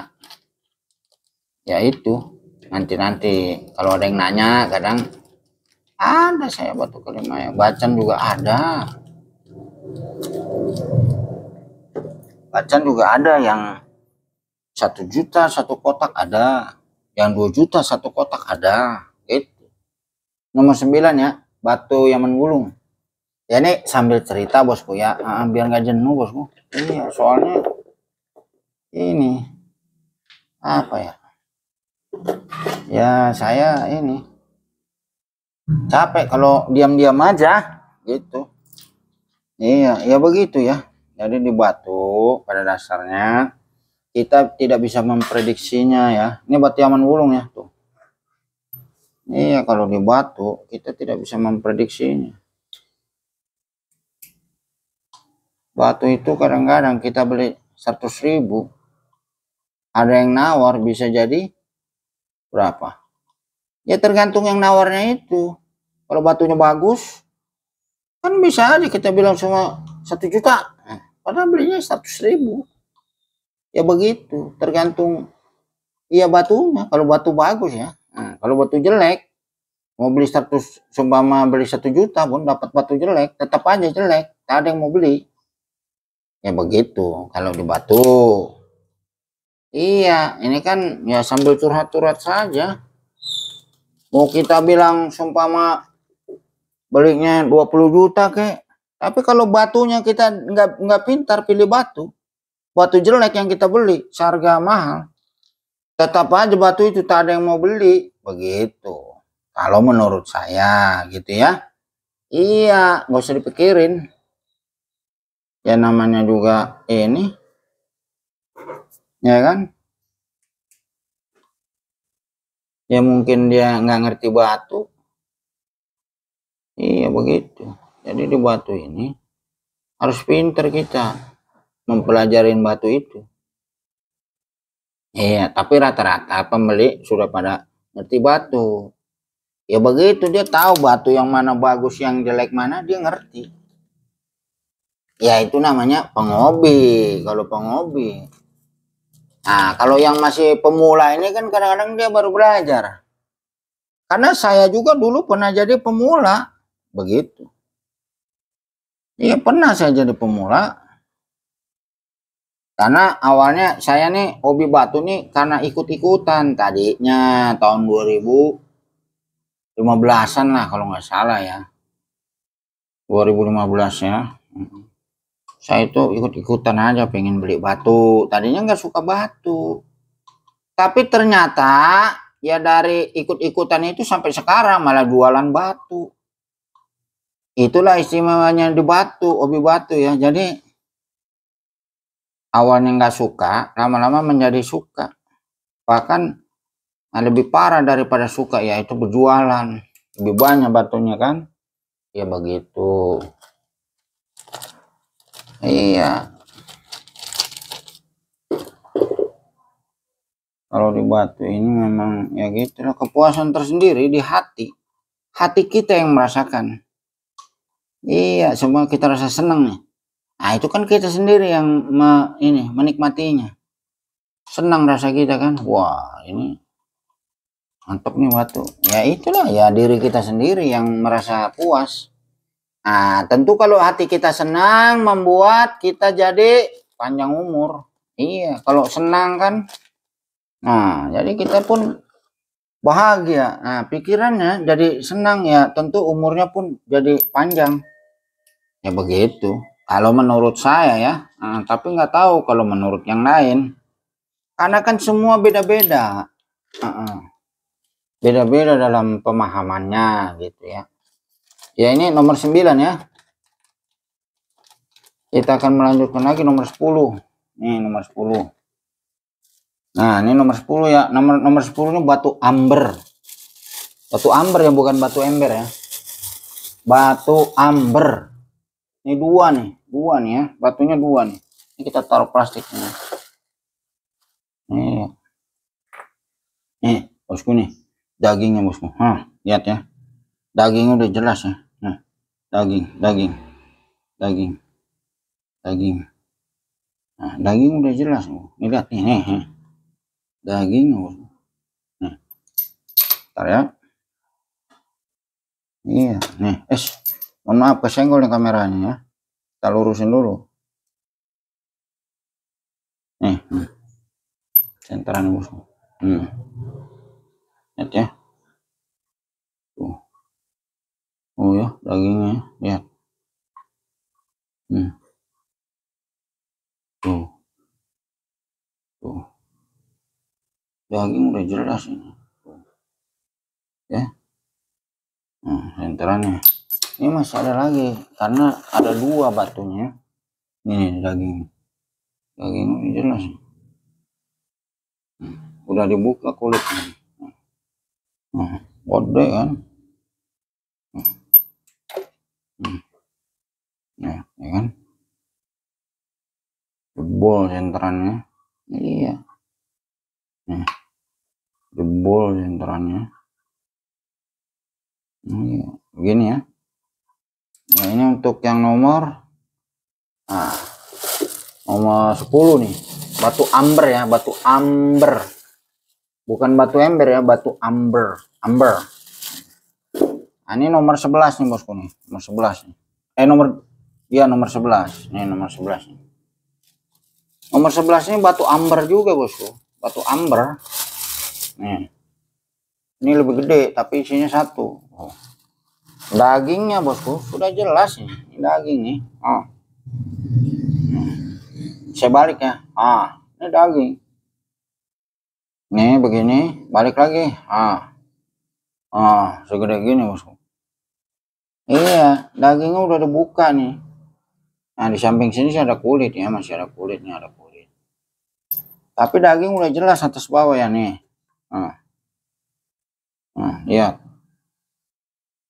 ya itu nanti-nanti kalau ada yang nanya kadang ada saya batu kelima ya bacan juga ada bacan juga ada yang satu juta satu kotak ada yang dua juta satu kotak ada itu nomor sembilan ya batu yang menggulung ya ini sambil cerita bosku ya ah, biar nggak jenuh bosku iya soalnya ini apa ya ya saya ini capek kalau diam-diam aja gitu iya ya begitu ya jadi di batu pada dasarnya kita tidak bisa memprediksinya ya ini batu aman wulung ya tuh iya kalau di batu kita tidak bisa memprediksinya batu itu kadang-kadang kita beli 100 ribu ada yang nawar bisa jadi berapa ya tergantung yang nawarnya itu kalau batunya bagus kan bisa aja kita bilang cuma satu juta eh, padahal belinya seratus ribu ya begitu tergantung iya batunya kalau batu bagus ya nah, kalau batu jelek mau beli 100 sumpama beli satu juta pun dapat batu jelek tetap aja jelek tak ada yang mau beli ya begitu kalau di batu Iya, ini kan ya sambil curhat-curhat saja. Mau kita bilang sumpah sumpama belinya 20 juta kek. Tapi kalau batunya kita nggak nggak pintar pilih batu, batu jelek yang kita beli, seharga mahal. Tetap aja batu itu tak ada yang mau beli, begitu. Kalau menurut saya gitu ya. Iya, nggak usah dipikirin. Ya namanya juga ini ya kan ya mungkin dia nggak ngerti batu iya begitu jadi di batu ini harus pinter kita mempelajarin batu itu iya tapi rata-rata pembeli sudah pada ngerti batu ya begitu dia tahu batu yang mana bagus yang jelek mana dia ngerti ya itu namanya pengobi kalau pengobi Nah, kalau yang masih pemula ini kan kadang-kadang dia baru belajar. Karena saya juga dulu pernah jadi pemula, begitu. Iya pernah saya jadi pemula. Karena awalnya saya nih hobi batu nih karena ikut-ikutan tadinya tahun 2015-an lah kalau nggak salah ya. 2015 ya saya itu ikut-ikutan aja pengen beli batu tadinya nggak suka batu tapi ternyata ya dari ikut-ikutan itu sampai sekarang malah jualan batu itulah istimewanya di batu obi batu ya jadi awalnya nggak suka lama-lama menjadi suka bahkan nah, lebih parah daripada suka yaitu berjualan lebih banyak batunya kan ya begitu iya kalau di batu ini memang ya gitu lah kepuasan tersendiri di hati hati kita yang merasakan iya semua kita rasa senang nih nah itu kan kita sendiri yang me, ini menikmatinya senang rasa kita kan wah ini mantap nih batu ya itulah ya diri kita sendiri yang merasa puas Nah, tentu kalau hati kita senang membuat kita jadi panjang umur. Iya, kalau senang kan. Nah, jadi kita pun bahagia. Nah, pikirannya jadi senang ya, tentu umurnya pun jadi panjang. Ya begitu. Kalau menurut saya ya, nah, tapi nggak tahu kalau menurut yang lain. Karena kan semua beda-beda. Beda-beda uh -uh. dalam pemahamannya gitu ya ya ini nomor 9 ya kita akan melanjutkan lagi nomor 10 ini nomor 10 nah ini nomor 10 ya nomor nomor 10 ini batu amber batu amber ya bukan batu ember ya batu amber ini dua nih dua nih ya batunya dua nih ini kita taruh plastiknya nih nih bosku nih dagingnya bosku Hah, lihat ya dagingnya udah jelas ya daging daging daging daging nah daging udah jelas nih lihat nih nih, daging nih ntar ya iya nih es eh, mohon maaf kesenggol nih kameranya ya kita lurusin dulu nih senteran hmm. bos hmm. lihat ya oh ya dagingnya ya, ya, hmm. tuh tuh daging udah jelas ini ya nah, hmm, senterannya ini masih ada lagi karena ada dua batunya ini daging daging ini jelas hmm. udah dibuka kulitnya hmm. hmm gede kan ya, ya kan jebol senterannya iya nah ya. jebol senterannya hmm, iya begini ya nah ini untuk yang nomor ah nomor 10 nih batu amber ya batu amber bukan batu ember ya batu amber amber nah, ini nomor 11 nih bosku nih nomor 11 nih. eh nomor Iya nomor 11. Ini nomor 11. Nomor 11 ini batu amber juga, Bosku. Batu amber. Nih. Ini lebih gede tapi isinya satu. Oh. Dagingnya, Bosku, sudah jelas nih. Ini daging nih. Oh. Saya balik ya. Ah, ini daging. Nih begini, balik lagi. Ah. Ah, segede gini, Bosku. Iya, dagingnya udah dibuka nih. Nah, di samping sini sih ada kulit ya, masih ada kulitnya, ada kulit. Tapi daging udah jelas atas bawah ya nih. Nah, nah lihat.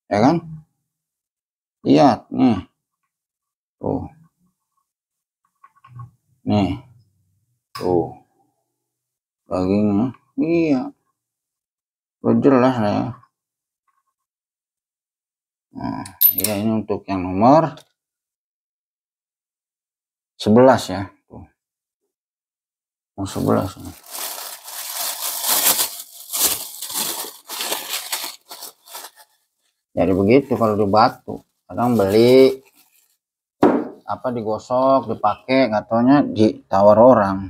Ya kan? Lihat, nih. Oh, Nih. Oh, Dagingnya. Iya. Udah jelas lah ya. Nah, ya ini untuk yang nomor 11 ya tuh 11 ya. jadi begitu kalau di batu kadang beli apa digosok dipakai nggak taunya ditawar orang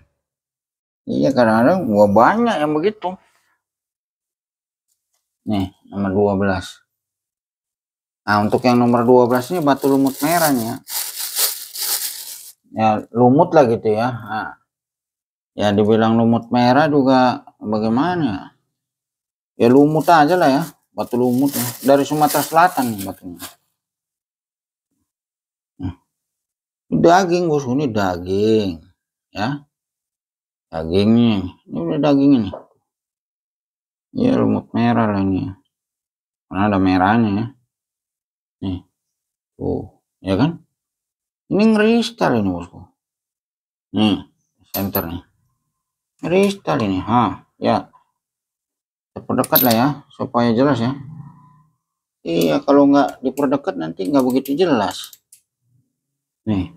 iya kadang-kadang gua banyak yang begitu nih nomor 12 nah untuk yang nomor 12 ini batu lumut merahnya ya lumut lah gitu ya nah, ya dibilang lumut merah juga bagaimana ya lumut aja lah ya batu lumut ya. dari Sumatera Selatan nih batunya nah, daging bos ini daging ya dagingnya ini udah daging ini ya lumut merah lah ini ya. karena ada merahnya ya nih tuh ya kan ini kristal ini bosku. Nih, center nih. Kristal ini, ha, ya. Perdekat lah ya, supaya jelas ya. Iya, kalau nggak diperdekat nanti nggak begitu jelas. Nih,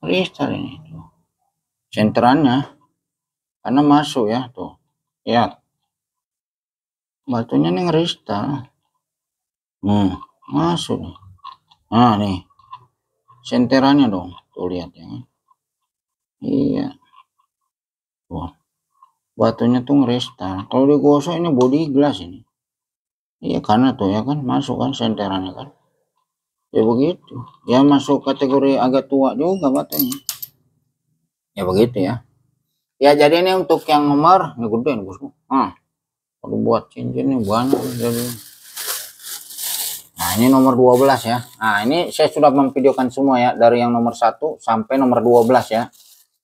kristal ini tuh. centerannya, karena masuk ya tuh. Ya, batunya nih kristal. Hmm, masuk. Nah nih, senterannya dong tuh lihat ya kan. iya wah batunya tuh ngeristal kalau digosok ini body glass ini iya karena tuh ya kan masuk kan senterannya kan ya begitu ya masuk kategori agak tua juga batunya ya begitu ya ya jadi ini untuk yang nomor ini gede nih bosku ah perlu buat cincin cincinnya banyak jadi Nah, ini nomor 12 ya. Nah, ini saya sudah memvideokan semua ya dari yang nomor 1 sampai nomor 12 ya.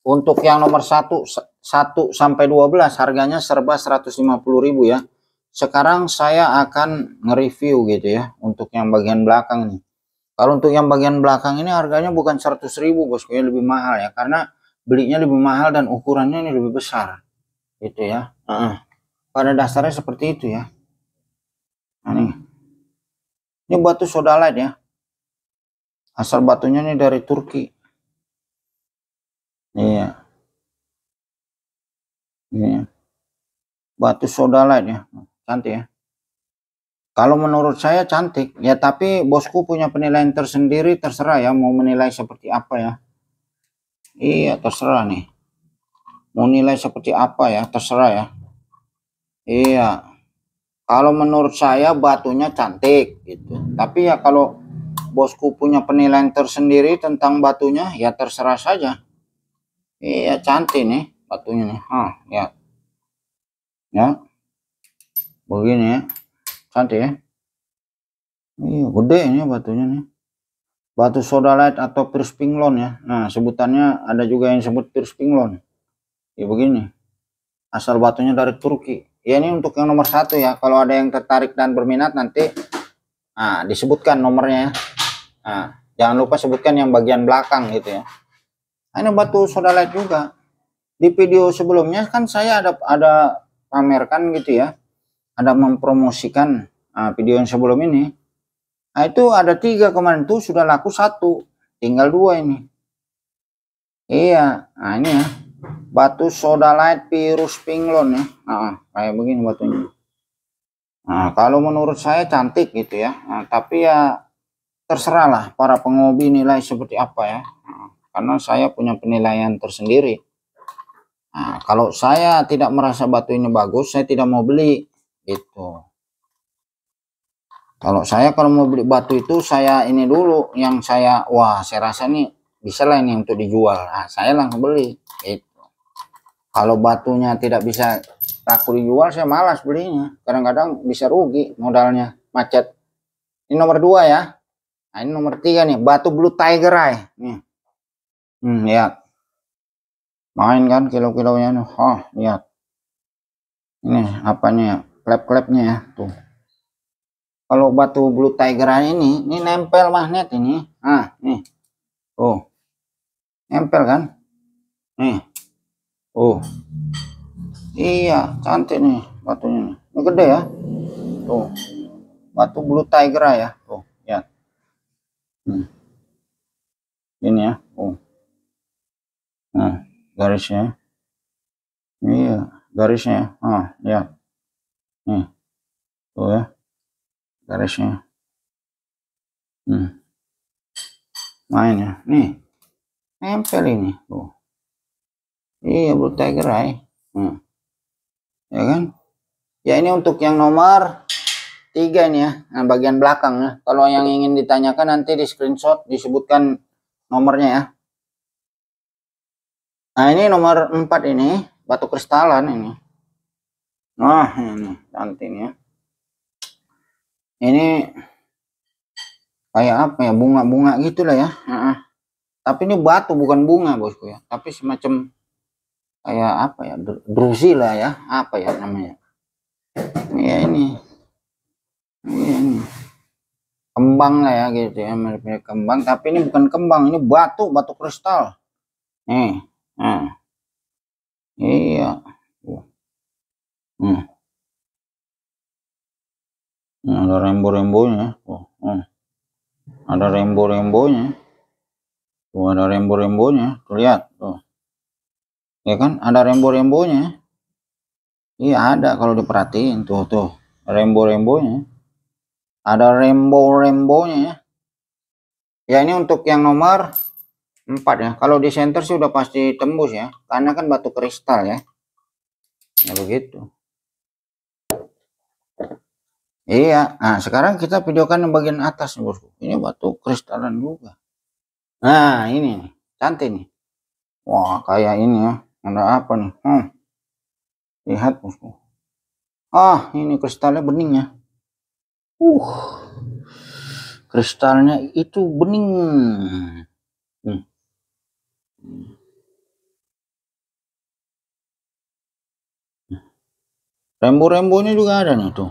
Untuk yang nomor 1 1 sampai 12 harganya serba ribu ya. Sekarang saya akan nge-review gitu ya untuk yang bagian belakang ini Kalau untuk yang bagian belakang ini harganya bukan ribu bosku ya lebih mahal ya karena belinya lebih mahal dan ukurannya ini lebih besar. Gitu ya. Uh -uh. Pada dasarnya seperti itu ya. Nah, nih ini batu soda ya. Asal batunya ini dari Turki. Iya. Iya. batu soda ya. Cantik ya. Kalau menurut saya cantik ya, tapi bosku punya penilaian tersendiri terserah ya mau menilai seperti apa ya. Iya, terserah nih. Mau nilai seperti apa ya, terserah ya. Iya. Kalau menurut saya batunya cantik gitu. Tapi ya kalau bosku punya penilaian tersendiri tentang batunya ya terserah saja. Iya cantik nih batunya nih. Ah, ya. Ya. Begini ya. Cantik ya. Iya, gede ini batunya nih. Batu sodalite atau pierce pinglon ya. Nah, sebutannya ada juga yang sebut pierce pinglon. Ya begini. Asal batunya dari Turki ya ini untuk yang nomor satu ya kalau ada yang tertarik dan berminat nanti nah, disebutkan nomornya nah, jangan lupa sebutkan yang bagian belakang gitu ya nah, ini batu soda light juga di video sebelumnya kan saya ada ada pamerkan gitu ya ada mempromosikan nah, video yang sebelum ini nah itu ada tiga kemarin tuh sudah laku satu tinggal dua ini iya nah ini ya batu soda light virus pinglon ya nah, kayak begini batunya nah kalau menurut saya cantik gitu ya nah, tapi ya terserah lah para penghobi nilai seperti apa ya nah, karena saya punya penilaian tersendiri nah, kalau saya tidak merasa batu ini bagus saya tidak mau beli itu. kalau saya kalau mau beli batu itu saya ini dulu yang saya wah saya rasa nih bisa lah ini untuk dijual nah, saya langsung beli gitu kalau batunya tidak bisa laku dijual saya malas belinya kadang-kadang bisa rugi modalnya macet ini nomor dua ya nah, ini nomor tiga nih batu blue tiger eye nih hmm, lihat main kan kilo-kilonya nih oh lihat ini apanya ya? klep-klepnya ya tuh kalau batu blue tiger eye ini ini nempel magnet ini ah nih Oh, nempel kan nih Oh. Iya, cantik nih batunya. Ini gede ya. Tuh. Batu blue tiger ya. Tuh, lihat. Hmm. Ini ya. Oh. Nah, garisnya. Iya, garisnya. Ah, lihat. Nih. Tuh ya. Garisnya. Hmm. Main ya. Nih. Nempel ini. Tuh. Iya, Blue Tiger ay, Hmm. Ya kan? Ya ini untuk yang nomor tiga nih ya, nah, bagian belakang ya. Kalau yang ingin ditanyakan nanti di screenshot disebutkan nomornya ya. Nah ini nomor empat ini, batu kristalan ini. Nah ini nanti ya. Ini kayak apa ya, bunga-bunga gitulah ya. -uh. tapi ini batu bukan bunga bosku ya, tapi semacam kayak apa ya drusi lah ya apa ya namanya ya ini ya ini kembang lah ya gitu ya mirip-mirip kembang tapi ini bukan kembang ini batu batu kristal nih nah. iya hmm. nah, ada rembo-rembonya oh, oh. ada rembo-rembonya tuh ada rembo-rembonya tuh lihat tuh ya kan ada rembo-rembonya iya ada kalau diperhatiin tuh tuh rembo-rembonya ada rembo-rembonya ya ya ini untuk yang nomor 4 ya kalau di center sih udah pasti tembus ya karena kan batu kristal ya ya begitu iya nah sekarang kita videokan bagian atas bosku ini batu kristalan juga nah ini cantik nih wah kayak ini ya ada apa nih? Hmm. Lihat bosku. Ah, ini kristalnya bening ya. Uh, kristalnya itu bening. Hmm. Rembo-rembonya juga ada nih tuh.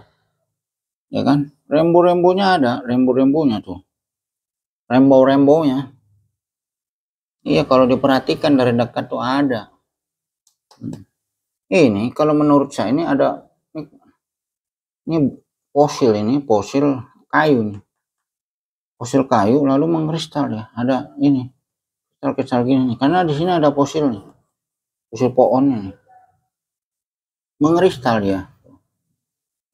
Ya kan? Rembo-rembonya ada, rembo-rembonya tuh. Rembo-rembonya. Iya, kalau diperhatikan dari dekat tuh ada ini kalau menurut saya ini ada ini, ini fosil ini fosil kayu ini. fosil kayu lalu mengkristal ya ada ini kristal kristal gini nih. karena di sini ada fosil nih fosil pohon ini mengkristal ya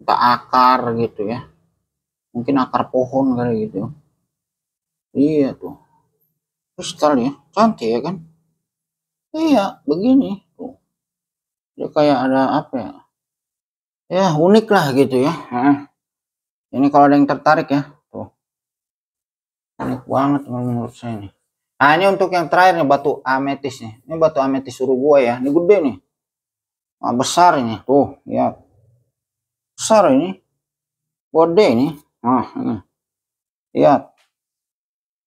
tak akar gitu ya mungkin akar pohon kali gitu iya tuh kristal ya cantik ya kan iya begini dia ya, kayak ada apa ya ya unik lah gitu ya ini kalau ada yang tertarik ya tuh unik banget menurut saya ini. nah ini untuk yang terakhir nih batu ametis nih ini batu ametis suruh gue ya ini gede nih nah, besar ini tuh ya besar ini gede ini nah ini ya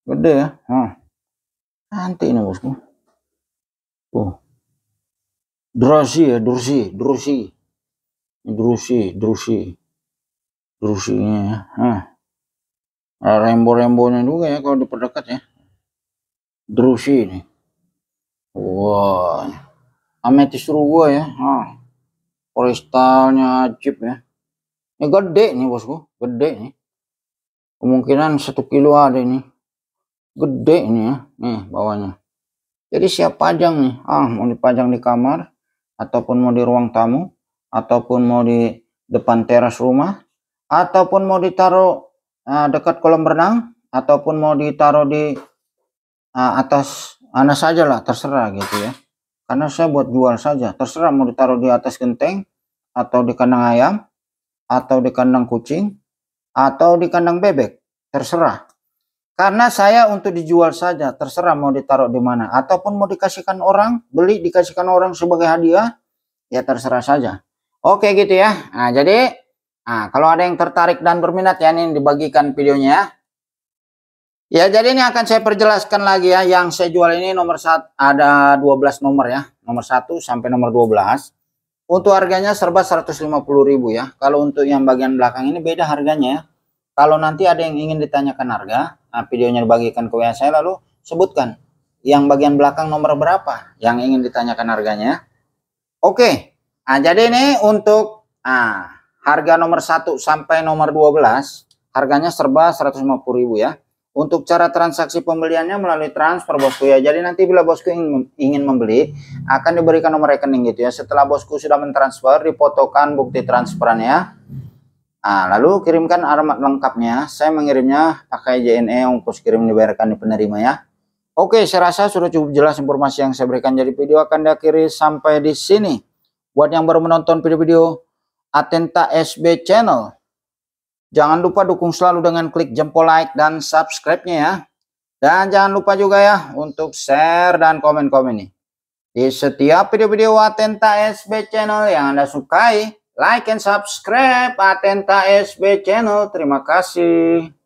gede ya nah nanti ini bosku tuh Drusi ya, Drusi, Drusi. Drusi, Drusi. Drusinya ya. Nah. Rembo-rembonya juga ya kalau diperdekat ya. Drusi ini. Wah. Ametis gua ya. Nah. Kristalnya cip ya. Ini gede nih bosku, gede nih. Kemungkinan satu kilo ada ini. Gede ini ya, nih bawahnya. Jadi siap pajang nih. Ah, mau dipajang di kamar ataupun mau di ruang tamu, ataupun mau di depan teras rumah, ataupun mau ditaruh uh, dekat kolam renang, ataupun mau ditaruh di uh, atas mana saja lah, terserah gitu ya. Karena saya buat jual saja, terserah mau ditaruh di atas genteng, atau di kandang ayam, atau di kandang kucing, atau di kandang bebek, terserah. Karena saya untuk dijual saja, terserah mau ditaruh di mana. Ataupun mau dikasihkan orang, beli dikasihkan orang sebagai hadiah, ya terserah saja. Oke gitu ya. Nah jadi, nah, kalau ada yang tertarik dan berminat ya, ini dibagikan videonya ya. ya jadi ini akan saya perjelaskan lagi ya. Yang saya jual ini nomor satu ada 12 nomor ya. Nomor 1 sampai nomor 12. Untuk harganya serba ribu ya. Kalau untuk yang bagian belakang ini beda harganya ya. Kalau nanti ada yang ingin ditanyakan harga, nah, videonya dibagikan ke WA saya lalu sebutkan yang bagian belakang nomor berapa yang ingin ditanyakan harganya. Oke, nah, jadi ini untuk ah, harga nomor 1 sampai nomor 12 harganya serba 150.000 ya. Untuk cara transaksi pembeliannya melalui transfer bosku ya. Jadi nanti bila bosku ingin membeli akan diberikan nomor rekening gitu ya. Setelah bosku sudah mentransfer dipotokan bukti transferannya. Nah, lalu kirimkan alamat lengkapnya. Saya mengirimnya pakai JNE, ongkos kirim dibayarkan di penerima ya. Oke, saya rasa sudah cukup jelas informasi yang saya berikan. Jadi video akan diakhiri sampai di sini. Buat yang baru menonton video-video Atenta SB Channel, jangan lupa dukung selalu dengan klik jempol like dan subscribe-nya ya. Dan jangan lupa juga ya untuk share dan komen-komen nih. Di setiap video-video Atenta SB Channel yang Anda sukai, Like and subscribe Atenta SB channel. Terima kasih.